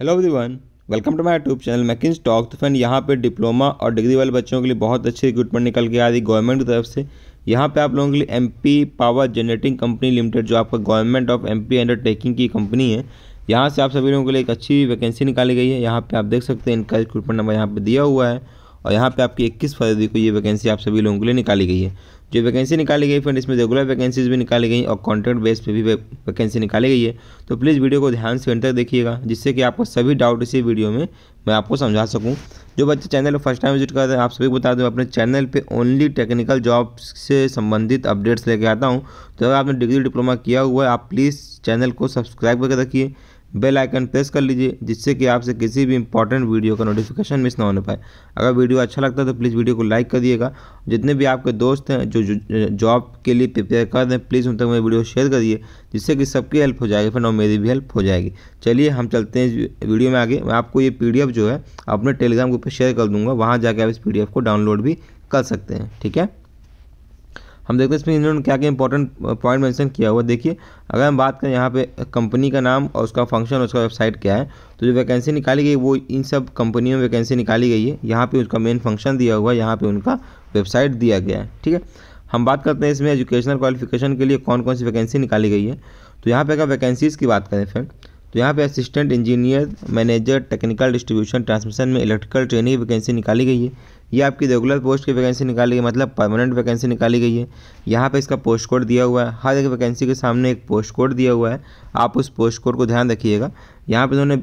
hello everyone welcome to my YouTube channel मैकिन स्टॉक तो फ्रेंड यहाँ पे डिप्लोमा और डिग्री वाले बच्चों के लिए बहुत अच्छी रिक्रूटमेंट निकल के आ रही गवर्नमेंट की तरफ से यहाँ पे आप लोगों के लिए MP power generating company limited जो आपका गवर्नमेंट ऑफ पी अंडरटेकिंग की कंपनी है यहाँ से आप सभी लोगों के लिए एक अच्छी वैकेंसी निकाली गई है यहाँ पर आप देख सकते हैं इनका रिक्रूटमेंट नंबर यहाँ पर दिया हुआ है और यहाँ पर आपकी इक्कीस फरवरी को ये वैकेंसी आप सभी लोगों के लिए निकाली गई है जो वैकेंसी निकाली गई फ्रेंड इसमें रेगुलर वैकेंसीज भी निकाली गई और कॉन्ट्रैक्ट बेस पे भी वैकेंसी निकाली गई है तो प्लीज़ वीडियो को ध्यान से अंतर देखिएगा जिससे कि आपको सभी डाउट इसी वीडियो में मैं आपको समझा सकूँ जो बच्चे चैनल पर फर्स्ट टाइम विजिट कर रहे हैं आप सभी को बता दूँ अपने चैनल पे ओनली टेक्निकल जॉब से संबंधित अपडेट्स लेके आता हूँ तो अगर आपने डिग्री डिप्लोमा किया हुआ है आप प्लीज़ चैनल को सब्सक्राइब करके रखिए बेल आइकन प्रेस कर लीजिए जिससे कि आपसे किसी भी इंपॉर्टेंट वीडियो का नोटिफिकेशन मिस ना होने पाए अगर वीडियो अच्छा लगता है तो प्लीज़ वीडियो को लाइक कर दिएगा जितने भी आपके दोस्त हैं जो जॉब के लिए प्रिपेयर कर रहे हैं प्लीज़ उन तक मेरी वीडियो शेयर करिए जिससे कि सबकी हेल्प हो जाएगी फिर और मेरी भी हेल्प हो जाएगी चलिए हम चलते हैं इस वीडियो में आगे मैं आपको ये पी जो है अपने टेलीग्राम ग्रुप पर शेयर कर दूँगा वहाँ जाकर आप इस पी को डाउनलोड भी कर सकते हैं ठीक है हम देखते हैं इसमें इन्होंने क्या क्या इंपॉर्टेंट पॉइंट मेंशन किया हुआ देखिए अगर हम बात करें यहाँ पे कंपनी का नाम और उसका फंक्शन और उसका वेबसाइट क्या है तो जो वैकेंसी निकाली गई वो इन सब कंपनियों में वैकेंसी निकाली गई है यहाँ पर उसका मेन फंक्शन दिया हुआ है यहाँ पर उनका वेबसाइट दिया गया है ठीक है हम बात करते हैं इसमें एजुकेशनल क्वालिफिकेशन के लिए कौन कौन सी वैकेंसी निकाली गई है तो यहाँ पर अगर वैकेंसीज़ की बात करें फ्रेंड तो यहाँ पे assistant engineer manager technical distribution transmission में इलेक्ट्रिकल ट्रेनिंग वैकेंसी निकाली गई है ये आपकी रेगुलर पोस्ट की वैकेंसी निकाली गई मतलब परमानेंट वैकेंसी निकाली गई है यहाँ पे इसका पोस्ट कोड दिया हुआ है हर एक वैकेंसी के सामने एक पोस्ट कोड दिया हुआ है आप उस पोस्ट कोड को ध्यान रखिएगा यहाँ पर उन्होंने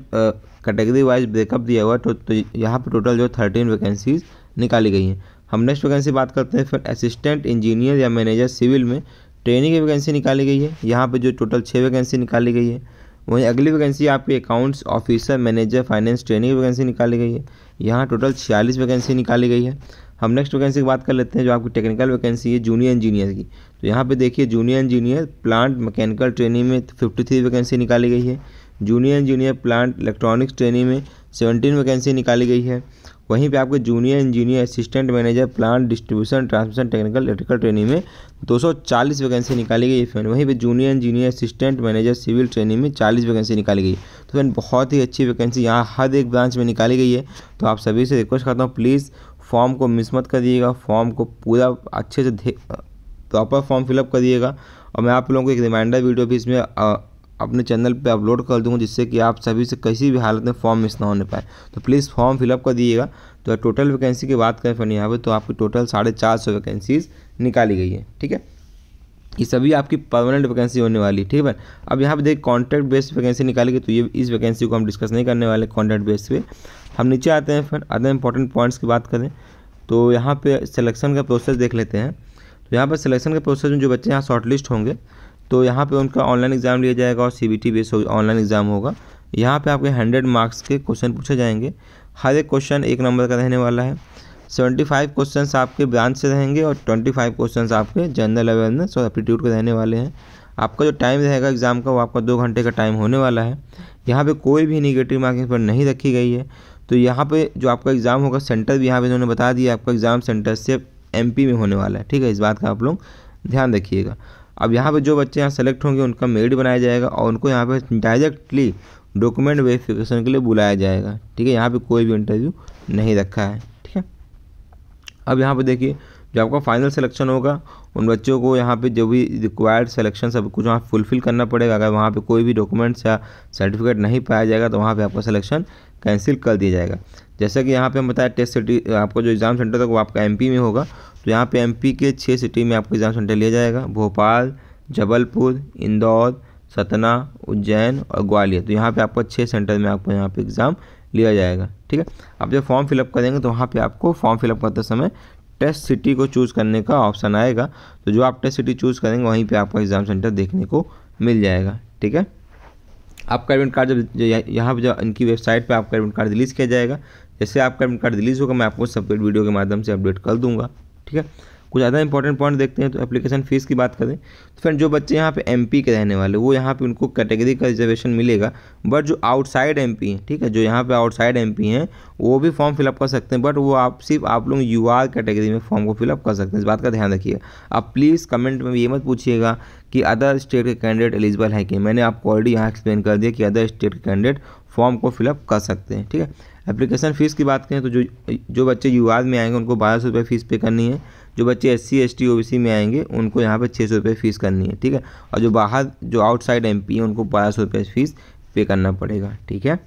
कैटेगरी वाइज ब्रेकअप दिया हुआ है तो, तो यहाँ पर टोटल जो थर्टीन वैकेंसीज निकाली गई हैं हम नेक्स्ट वैकेंसी बात करते हैं फिर असिस्टेंट इंजीनियर या मैनेजर सिविल में ट्रेनिंग की वैकेंसी निकाली गई है यहाँ पर जो टोटल छः वैकेंसी निकाली गई है वहीं अगली वैकेंसी आपके accounts officer manager finance training vacancy निकाली गई है यहाँ टोटल छियालीस वैकेंसी निकाली गई है हम नेक्स्ट वैकेंसी की बात कर लेते हैं जो आपकी टेक्निकल वैकेंसी है जूनियर इंजीनियर की तो यहाँ पे देखिए junior engineer plant mechanical training में फिफ्टी थ्री वैकेंसी निकाली गई है junior engineer plant electronics training में सेवनटीन वैकेंसी निकाली गई है वहीं पे आपके junior engineer assistant manager plant distribution transmission technical electrical training में 240 वैकेंसी निकाली गई फ्रेंड वहीं पे junior engineer assistant manager civil training में 40 वैकेंसी निकाली गई तो फ्रेंड बहुत ही अच्छी वैकेंसी यहाँ हर एक ब्रांच में निकाली गई है तो आप सभी से रिक्वेस्ट करता हूँ प्लीज़ फॉर्म को मिस मत करिएगा फॉर्म को पूरा अच्छे से प्रॉपर फॉर्म फिलअप करिएगा और मैं आप लोगों को एक रिमाइंडर वीडियो भी इसमें अपने चैनल पे अपलोड कर दूँगा जिससे कि आप सभी से किसी भी हालत में फॉर्म मिस ना होने पाए तो प्लीज़ फॉर्म फिलअप कर दिएगा तो टोटल वैकेंसी की बात करें फिर यहाँ पर तो आपकी टोटल साढ़े चार सौ वैकेंसीज़ निकाली गई है ठीक है ये सभी आपकी परमानेंट वैकेंसी होने वाली है ठीक है अब यहाँ पे देख कॉन्ट्रैक्ट बेस्ड वैकेंसी निकाली गई तो ये इस वैकेंसी को हम डिस्कस नहीं करने वाले कॉन्ट्रैक्ट बेस पे हम नीचे आते हैं फिर अदर इंपॉर्टेंट पॉइंट्स की बात करें तो यहाँ पर सिलेक्शन का प्रोसेस देख लेते हैं तो यहाँ पर सिलेक्शन के प्रोसेस में जो बच्चे यहाँ शॉर्ट लिस्ट होंगे तो यहाँ पे उनका ऑनलाइन एग्ज़ाम लिया जाएगा और C B T base online exam होगा यहाँ पे आपके हंड्रेड मार्क्स के क्वेश्चन पूछे जाएंगे हर एक क्वेश्चन एक नंबर का रहने वाला है सेवेंटी फाइव क्वेश्चन आपके ब्रांच से रहेंगे और ट्वेंटी फाइव क्वेश्चन आपके जनरल अवेयरनेस और एप्टीट्यूड के रहने वाले हैं आपका जो टाइम रहेगा एग्ज़ाम का वो आपका दो घंटे का टाइम होने वाला है यहाँ पर कोई भी निगेटिव मार्किंग पर नहीं रखी गई है तो यहाँ पर जो आपका एग्ज़ाम होगा सेंटर भी यहाँ पे इन्होंने बता दिया आपका एग्ज़ाम सेंटर से एम में होने वाला है ठीक है इस बात का आप लोग ध्यान रखिएगा अब यहाँ पे जो बच्चे यहाँ सेलेक्ट होंगे उनका मेरिट बनाया जाएगा और उनको यहाँ पर डायरेक्टली डॉक्यूमेंट वेरिफिकेशन के लिए बुलाया जाएगा ठीक है यहाँ पर कोई भी इंटरव्यू नहीं रखा है ठीक है अब यहाँ पर देखिए जो आपका फाइनल सिलेक्शन होगा उन बच्चों को यहाँ पे जो भी रिक्वायर्ड सिलेक्शन सब कुछ वहाँ फुलफ़िल करना पड़ेगा अगर वहाँ पे कोई भी डॉक्यूमेंट्स या सर्टिफिकेट नहीं पाया जाएगा तो वहाँ पे आपका सिलेक्शन कैंसिल कर दिया जाएगा जैसा कि यहाँ पे हम बताया टेस्ट सिटी आपका जो एग्ज़ाम सेंटर था वो आपका एमपी में होगा तो यहाँ पे एमपी के छः सिटी में आपको एग्ज़ाम सेंटर लिया जाएगा भोपाल जबलपुर इंदौर सतना उज्जैन और ग्वालियर तो यहाँ पे आपको छः सेंटर में आपको यहाँ पे एग्ज़ाम लिया जाएगा ठीक है आप जब फॉर्म फिलअप करेंगे तो वहाँ पे आपको फॉर्म फिलअप करते समय टेस्ट सिटी को चूज़ करने का ऑप्शन आएगा तो जो आप टेस्ट सिटी चूज़ करेंगे वहीं पर आपका एग्ज़ाम सेंटर देखने को मिल जाएगा ठीक है आपका एडमिट कार्ड जब यहाँ पर जब इनकी वेबसाइट पर आपका एडमिट कार्ड रिलीज़ किया जाएगा जैसे आपका एडमिट कार्ड रिलीज़ होगा मैं आपको सपरेट वीडियो के माध्यम से अपडेट कर दूंगा ठीक है कुछ ज़्यादा इंपॉर्टेंट पॉइंट देखते हैं तो एप्लीकेशन फ़ीस की बात करें तो फ्रेंड जो बच्चे यहाँ पे एमपी के रहने वाले वो यहाँ पे उनको कैटेगरी का रिजर्वेशन मिलेगा बट जो आउटसाइड एमपी हैं ठीक है जो यहाँ पे आउटसाइड एमपी हैं वो भी फॉर्म फिलअप कर सकते हैं बट वो आप सिर्फ आप लोग यू कैटेगरी में फॉर्म को फिलअप कर सकते हैं इस बात का ध्यान रखिए आप प्लीज़ कमेंट में ये मत पूछिएगा कि अदर स्टेट के कैंडिडेट एलिजिबल हैं कि मैंने आपको ऑलरेडी यहाँ एक्सप्लेन कर दिया कि अदर स्टेट के कैंडिडेट फॉर्म को फिलअप कर सकते हैं ठीक है एप्लीकेशन फ़ीस की बात करें तो जो जो बच्चे युवाद में आएंगे उनको बारह सौ रुपये फ़ीस पे करनी है जो बच्चे S C S T O C में आएंगे उनको यहाँ पर छः सौ रुपये फ़ीस करनी है ठीक है और जो बाहर जो आउटसाइड एम पी है उनको बारह सौ रुपये फ़ीस पे करना पड़ेगा ठीक है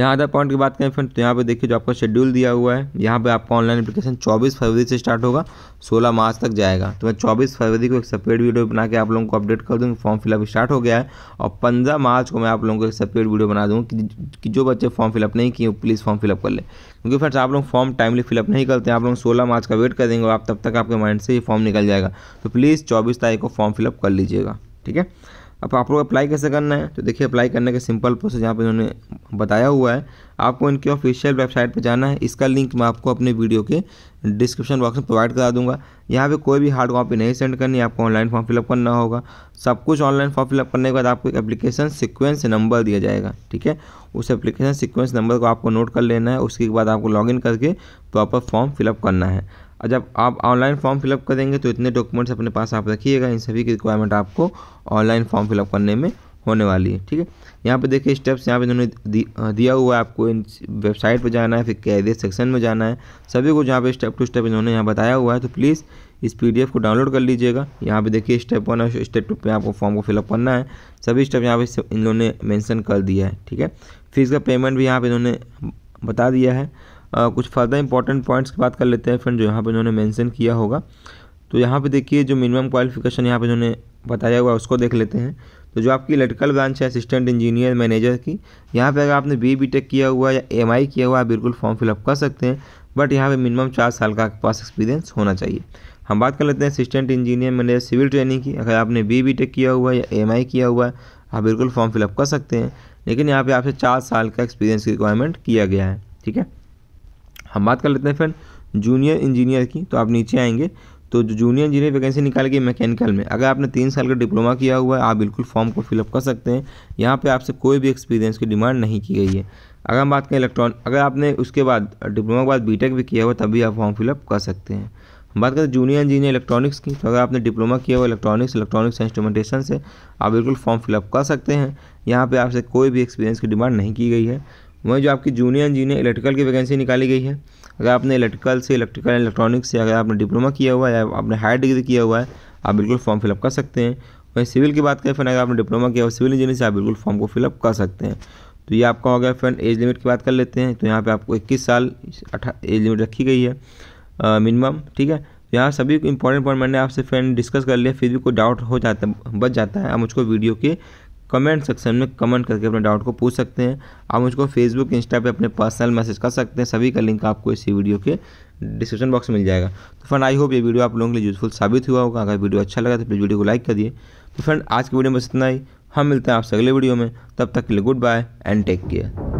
यहाँ आधार पॉइंट की बात करें फ्रेंड तो यहाँ पे देखिए जो आपका शेड्यूल दिया हुआ है यहाँ पे आपका ऑनलाइन एप्लीकेशन 24 फरवरी से स्टार्ट होगा 16 मार्च तक जाएगा तो मैं 24 फरवरी को एक सेपरेट वीडियो बना के आप लोगों को अपडेट कर दूँगी फॉर्म फिलअप स्टार्ट हो गया है और पंद्रह मार्च को मैं आप लोगों को एक सेपरेट वीडियो बना दूँ कि जो बच्चे फॉर्म फिलअप नहीं किए प्लीज़ फॉर्म फिलअप कर ले क्योंकि फ्रेंड्स आप लोग फॉर्म टाइमली फिलअप नहीं करते हैं आप लोग सोलह मार्च का वेट कर देंगे आप तब तक आपके माइंड से ये फॉर्म निकल जाएगा तो प्लीज़ चौबीस तारीख को फॉर्म फिलअप कर लीजिएगा ठीक है अब आप लोग अप्लाई कैसे करना है तो देखिए अप्लाई करने का सिंपल प्रोसेस यहाँ पे उन्होंने बताया हुआ है आपको इनकी ऑफिशियल वेबसाइट पे जाना है इसका लिंक मैं आपको अपने वीडियो के डिस्क्रिप्शन बॉक्स में प्रोवाइड करा दूंगा यहाँ पे कोई भी हार्ड कॉपी नहीं सेंड करनी आपको ऑनलाइन फॉर्म फिलअप करना होगा सब कुछ ऑनलाइन फॉर्म फिलअप करने के बाद आपको एक एप्लीकेशन सिक्वेंस नंबर दिया जाएगा ठीक है उस एप्लीकेशन सिक्वेंस नंबर को आपको नोट कर लेना है उसके बाद आपको लॉग करके प्रॉपर फॉर्म फिलअप करना है जब आप ऑनलाइन फॉर्म फिलअप करेंगे तो इतने डॉक्यूमेंट्स अपने पास आप रखिएगा इन सभी की रिक्वायरमेंट आपको ऑनलाइन फॉर्म फिलअप करने में होने वाली है ठीक है यहाँ पे देखिए स्टेप्स यहाँ पे इन्होंने दिया हुआ है आपको इन वेबसाइट पर जाना है फिर कैरियर सेक्शन में जाना है सभी को जहाँ पे स्टेप टू स्टेप इन्होंने यहाँ बताया हुआ है तो प्लीज़ इस पीडीएफ को डाउनलोड कर लीजिएगा यहाँ पे देखिए स्टेप वन और स्टेप टू पे आपको फॉर्म को फिलअप करना है सभी स्टेप यहाँ पे इन्होंने मैंसन कर दिया है ठीक है फिर इसका पेमेंट भी यहाँ पर इन्होंने बता दिया है आ, कुछ फर्दर इंपॉर्टेंट पॉइंट्स की बात कर लेते हैं फ्रेंड जो यहाँ पर इन्होंने मेंशन किया होगा तो यहाँ पे देखिए जो मिनिमम क्वालिफिकेशन यहाँ पे इन्होंने बताया हुआ उसको देख लेते हैं तो जो आपकी इलेक्ट्रिकल ब्रांच है असिस्टेंट इंजीनियर मैनेजर की यहाँ पे अगर आपने बी बी टेक किया हुआ या एम आई किया हुआ आप बिल्कुल फॉर्म फिलअप कर सकते हैं बट यहाँ पे मिनिमम चार साल का आपके पास एक्सपीरियंस होना चाहिए हम बात कर लेते हैं assistant engineer manager civil training की अगर आपने बी बी टेक किया हुआ या एम आई किया हुआ है आप बिल्कुल फॉर्म फिलअप कर सकते हैं लेकिन यहाँ पर आपसे चार साल का एक्सपीरियंस की रिक्वायरमेंट किया गया है ठीक है हम बात कर लेते हैं फ्रेंड जूनियर इंजीनियर की तो आप नीचे आएंगे तो जो जूनियर इंजीनियर वैकेंसी निकाल के मैकेनिकल में अगर आपने तीन साल का डिप्लोमा किया हुआ है आप बिल्कुल फॉर्म को फिलअप कर सकते हैं यहाँ पे आपसे कोई भी एक्सपीरियंस की डिमांड नहीं की गई है अगर हम बात करें इलेक्ट्रॉन अगर आपने उसके बाद डिप्लोमा के बाद बी भी किया हुआ तभी आप फॉर्म फिलअप कर सकते हैं हम बात करें जूनियर इंजीनियर इलेक्ट्रॉनिक्स की तो अगर आपने डिप्लोमा किया हुआ इलेक्ट्रॉनिक्स इलेक्ट्रॉनिक्स इंस्ट्रूमेंटेशन से आप बिल्कुल फॉर्म फिलअप कर सकते हैं यहाँ पर आपसे कोई भी एक्सपीरियंस की डिमांड नहीं की गई है वहीं जो आपकी जूनियर इंजीनियर इलेक्ट्रिकल की वैकेंसी निकाली गई है अगर आपने इलेक्ट्रिकल से इलेक्ट्रिकल इलेक्ट्रॉनिक्स से अगर आपने डिप्लोमा किया हुआ है या आपने हायर डिग्री किया हुआ है आप बिल्कुल फॉर्म फिलअप कर सकते हैं वहीं सिविल की बात करें फ्रेंड अगर आपने डिप्लोमा किया हुआ सिविल इंजीनियर से आप बिल्कुल फॉर्म को फिलअप कर सकते हैं तो ये आपका हो गया फ्रेंड एज लिमिट की बात कर लेते हैं तो यहाँ पर आपको इक्कीस साल एज लिमिट रखी गई है मिनिमम ठीक है तो यहाँ सभी इंपॉर्टेंट पॉइंट मैंने आपसे फ्रेंड डिस्कस कर लिया फिर भी कोई डाउट हो जाता बच जाता है आप मुझको वीडियो के कमेंट सेक्शन में कमेंट करके अपने डाउट को पूछ सकते हैं आप मुझको फेसबुक इंस्टा पे अपने पर्सनल मैसेज कर सकते हैं सभी का लिंक आपको इसी वीडियो के डिस्क्रिप्शन बॉक्स में मिल जाएगा तो फ्रेंड आई होप ये वीडियो आप लोगों के लिए यूजफुल साबित हुआ होगा अगर वीडियो अच्छा लगा तो प्लीज़ वीडियो को लाइक कर दिए तो फ्रेंड आज की वीडियो में बस इतना ही हम मिलते हैं आपसे अगले वीडियो में तब तक के लिए good bye and take care